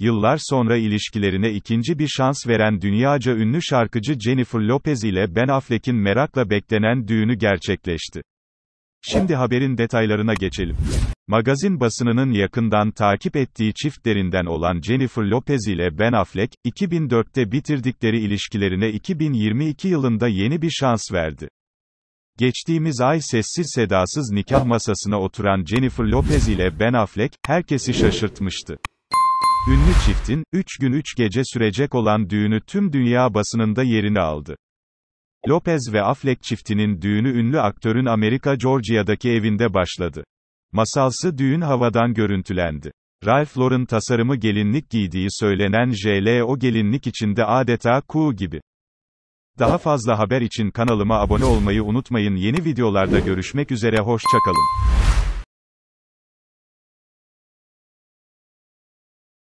Yıllar sonra ilişkilerine ikinci bir şans veren dünyaca ünlü şarkıcı Jennifer Lopez ile Ben Affleck'in merakla beklenen düğünü gerçekleşti. Şimdi haberin detaylarına geçelim. Magazin basınının yakından takip ettiği çiftlerinden olan Jennifer Lopez ile Ben Affleck, 2004'te bitirdikleri ilişkilerine 2022 yılında yeni bir şans verdi. Geçtiğimiz ay sessiz sedasız nikah masasına oturan Jennifer Lopez ile Ben Affleck, herkesi şaşırtmıştı. Ünlü çiftin, 3 gün 3 gece sürecek olan düğünü tüm dünya basınında yerini aldı. Lopez ve Affleck çiftinin düğünü ünlü aktörün Amerika Georgia'daki evinde başladı. Masalsı düğün havadan görüntülendi. Ralph Lauren tasarımı gelinlik giydiği söylenen JL o gelinlik içinde adeta kuğu gibi. Daha fazla haber için kanalıma abone olmayı unutmayın. Yeni videolarda görüşmek üzere hoşçakalın.